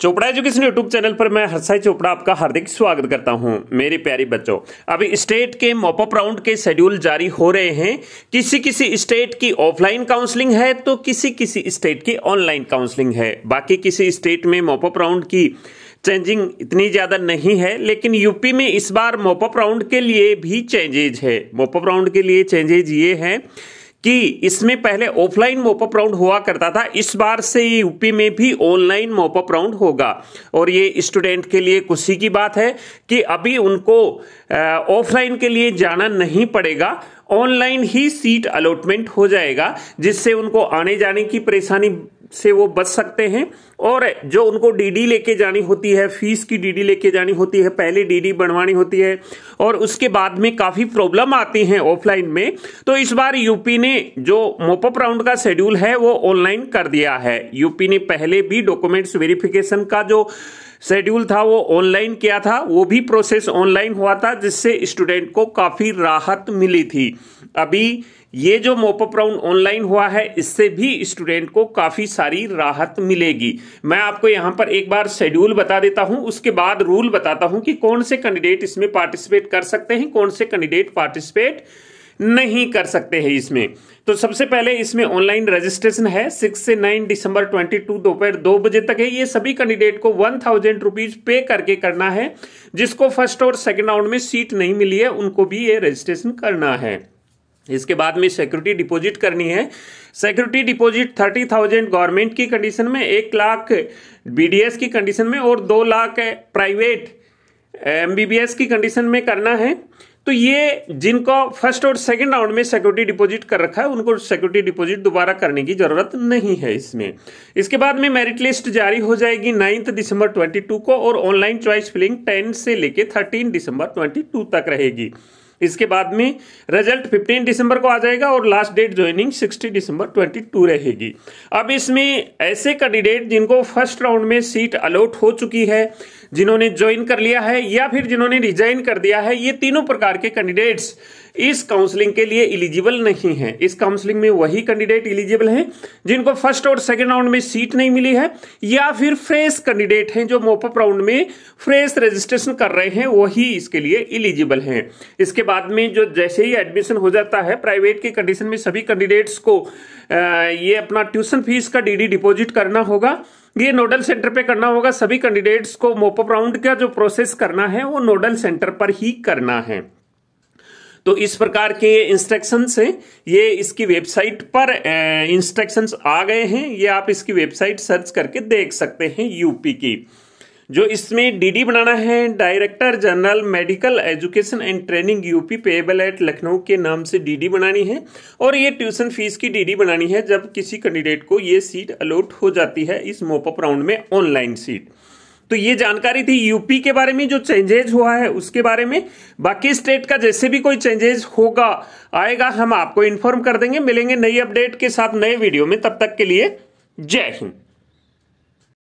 Chopra education YouTube channel पर मैं हर्षाई चोपड़ा आपका हार्दिक स्वागत करता हूं मेरे प्यारे बच्चों अभी स्टेट के मॉपअप राउंड के शेड्यूल जारी हो रहे हैं किसी किसी स्टेट की ऑफलाइन काउंसलिंग है तो किसी किसी स्टेट की ऑनलाइन काउंसलिंग है बाकी किसी स्टेट में मॉपअप राउंड की चेंजिंग इतनी ज़्यादा नहीं है लेकिन यूपी में इस बार मोपअप राउंड के लिए भी चेंजेज है मोपअप राउंड के लिए चेंजेज ये है कि इसमें पहले ऑफलाइन मोपअप राउंड हुआ करता था इस बार से यूपी में भी ऑनलाइन मोपअप राउंड होगा और ये स्टूडेंट के लिए खुशी की बात है कि अभी उनको ऑफलाइन के लिए जाना नहीं पड़ेगा ऑनलाइन ही सीट अलॉटमेंट हो जाएगा जिससे उनको आने जाने की परेशानी से वो बच सकते हैं और जो उनको डीडी लेके जानी होती है फीस की डीडी लेके जानी होती है पहले डीडी बनवानी होती है और उसके बाद में काफ़ी प्रॉब्लम आती हैं ऑफलाइन में तो इस बार यूपी ने जो मोपअप राउंड का शेड्यूल है वो ऑनलाइन कर दिया है यूपी ने पहले भी डॉक्यूमेंट्स वेरिफिकेशन का जो शेड्यूल था वो ऑनलाइन किया था वो भी प्रोसेस ऑनलाइन हुआ था जिससे स्टूडेंट को काफ़ी राहत मिली थी अभी ये जो राउंड ऑनलाइन हुआ है इससे भी स्टूडेंट को काफ़ी सारी राहत मिलेगी मैं आपको यहाँ पर एक बार शेड्यूल बता देता हूँ उसके बाद रूल बताता हूँ कि कौन से कैंडिडेट इसमें पार्टिसिपेट कर सकते हैं कौन से कैंडिडेट पार्टिसिपेट नहीं कर सकते हैं इसमें तो सबसे पहले इसमें ऑनलाइन रजिस्ट्रेशन है सिक्स से नाइन दिसंबर ट्वेंटी टू दोपहर दो बजे तक है ये सभी कैंडिडेट को वन थाउजेंड रुपीज पे करके करना है जिसको फर्स्ट और सेकेंड राउंड में सीट नहीं मिली है उनको भी ये रजिस्ट्रेशन करना है इसके बाद में सिक्योरिटी डिपॉजिट करनी है security deposit thirty thousand government की कंडीशन में एक लाख बीडीएस की कंडीशन में और दो लाख प्राइवेट एमबीबीएस की कंडीशन में करना है तो ये जिनको फर्स्ट और सेकंड राउंड में सिक्योरिटी डिपॉजिट कर रखा है उनको सिक्योरिटी डिपॉजिट दोबारा करने की जरूरत नहीं है इसमें इसके बाद में मेरिट लिस्ट जारी हो जाएगी नाइन्थ दिसंबर 22 को और ऑनलाइन चॉइस फिलिंग 10 से लेके 13 दिसंबर 22 तक रहेगी इसके बाद में रिजल्ट 15 दिसंबर को आ जाएगा और लास्ट डेट ज्वाइनिंग 60 दिसंबर 22 रहेगी अब इसमें ऐसे कैंडिडेट जिनको फर्स्ट राउंड में सीट अलॉट हो चुकी है जिन्होंने ज्वाइन कर लिया है या फिर जिन्होंने रिजाइन कर दिया है ये तीनों प्रकार के कैंडिडेट्स इस काउंसलिंग के लिए इलिजिबल नहीं है इस काउंसलिंग में वही कैंडिडेट इलिजिबल हैं जिनको फर्स्ट और सेकेंड राउंड में सीट नहीं मिली है या फिर फ्रेश कैंडिडेट हैं जो मोपअप राउंड में फ्रेश रजिस्ट्रेशन कर रहे हैं वही इसके लिए इलिजिबल हैं इसके बाद में जो जैसे ही एडमिशन हो जाता है प्राइवेट के कंडीशन में सभी कैंडिडेट्स को ये अपना ट्यूशन फीस का डी डिपॉजिट करना होगा ये नोडल सेंटर पे करना होगा सभी कैंडिडेट्स को मोपअप राउंड का जो प्रोसेस करना है वो नोडल सेंटर पर ही करना है तो इस प्रकार के ये इंस्ट्रक्शन है ये इसकी वेबसाइट पर इंस्ट्रक्शन आ गए हैं ये आप इसकी वेबसाइट सर्च करके देख सकते हैं यूपी की जो इसमें डीडी बनाना है director general medical education and training UP payable at Lucknow के नाम से डीडी बनानी है और ये ट्यूशन फीस की डीडी बनानी है जब किसी कैंडिडेट को ये सीट अलॉट हो जाती है इस मोपअप राउंड में ऑनलाइन सीट तो ये जानकारी थी यूपी के बारे में जो चेंजेज हुआ है उसके बारे में बाकी स्टेट का जैसे भी कोई चेंजेज होगा आएगा हम आपको इन्फॉर्म कर देंगे मिलेंगे नई अपडेट के साथ नए वीडियो में तब तक के लिए जय हिंद